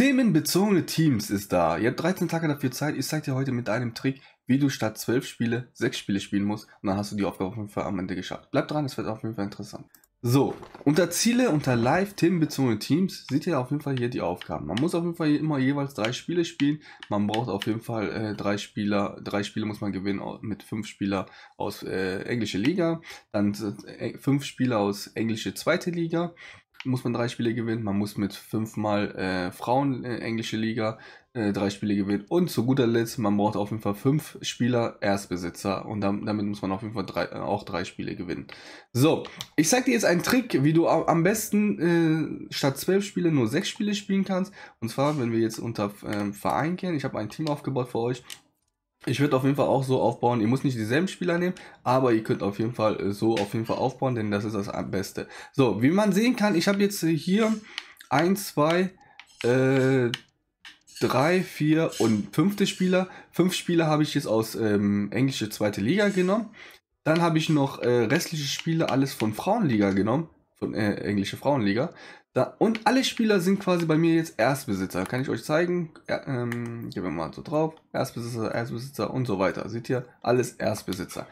Themenbezogene Teams ist da. Ihr habt 13 Tage dafür Zeit. Ich zeige dir heute mit einem Trick, wie du statt 12 Spiele 6 Spiele spielen musst. Und dann hast du die Aufgabe auf jeden Fall am Ende geschafft. Bleib dran, es wird auf jeden Fall interessant. So, unter Ziele, unter Live, themenbezogene Teams, seht ihr auf jeden Fall hier die Aufgaben. Man muss auf jeden Fall immer jeweils drei Spiele spielen. Man braucht auf jeden Fall äh, drei Spieler, drei Spiele muss man gewinnen mit fünf Spieler aus äh, englische Liga, dann äh, fünf Spieler aus englische zweite Liga muss man drei Spiele gewinnen. Man muss mit fünfmal äh, Frauen äh, englische Liga äh, drei Spiele gewinnen. Und zu guter Letzt, man braucht auf jeden Fall fünf Spieler Erstbesitzer. Und dann, damit muss man auf jeden Fall drei, äh, auch drei Spiele gewinnen. So, ich zeige dir jetzt einen Trick, wie du am besten äh, statt zwölf Spiele nur sechs Spiele spielen kannst. Und zwar, wenn wir jetzt unter ähm, Verein gehen. Ich habe ein Team aufgebaut für euch. Ich würde auf jeden Fall auch so aufbauen. Ihr müsst nicht dieselben Spieler nehmen, aber ihr könnt auf jeden Fall äh, so auf jeden Fall aufbauen, denn das ist das Beste. So, wie man sehen kann, ich habe jetzt äh, hier 1, 2, äh, 3, 4 und fünfte Spieler. Fünf Spieler habe ich jetzt aus ähm, englische zweite Liga genommen. Dann habe ich noch äh, restliche Spiele alles von Frauenliga genommen von äh, englische Frauenliga. Da, und alle Spieler sind quasi bei mir jetzt Erstbesitzer. Kann ich euch zeigen? Er, ähm, gehen wir mal so drauf. Erstbesitzer, Erstbesitzer und so weiter. Seht ihr? Alles Erstbesitzer.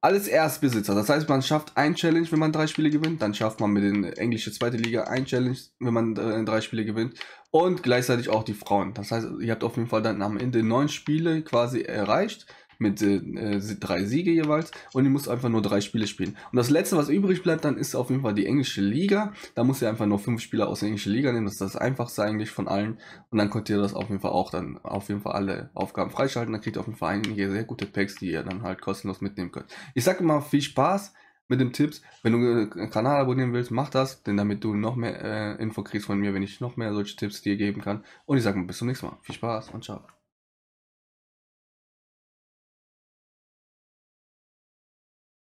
Alles Erstbesitzer. Das heißt, man schafft ein Challenge, wenn man drei Spiele gewinnt. Dann schafft man mit den englische zweite Liga ein Challenge, wenn man äh, drei Spiele gewinnt. Und gleichzeitig auch die Frauen. Das heißt, ihr habt auf jeden Fall dann am Ende neun Spiele quasi erreicht mit äh, äh drei Siege jeweils und die muss einfach nur drei Spiele spielen. Und das letzte, was übrig bleibt, dann ist auf jeden Fall die englische Liga. Da muss ihr einfach nur fünf Spieler aus der englischen Liga nehmen. Das ist das einfachste eigentlich von allen. Und dann könnt ihr das auf jeden Fall auch dann auf jeden Fall alle Aufgaben freischalten. Dann kriegt ihr auf jeden Fall einige sehr gute Packs, die ihr dann halt kostenlos mitnehmen könnt. Ich sage mal viel Spaß mit dem Tipps. Wenn du einen äh, Kanal abonnieren willst, mach das, denn damit du noch mehr äh, Info kriegst von mir, wenn ich noch mehr solche Tipps dir geben kann. Und ich sage mal bis zum nächsten Mal. Viel Spaß und ciao.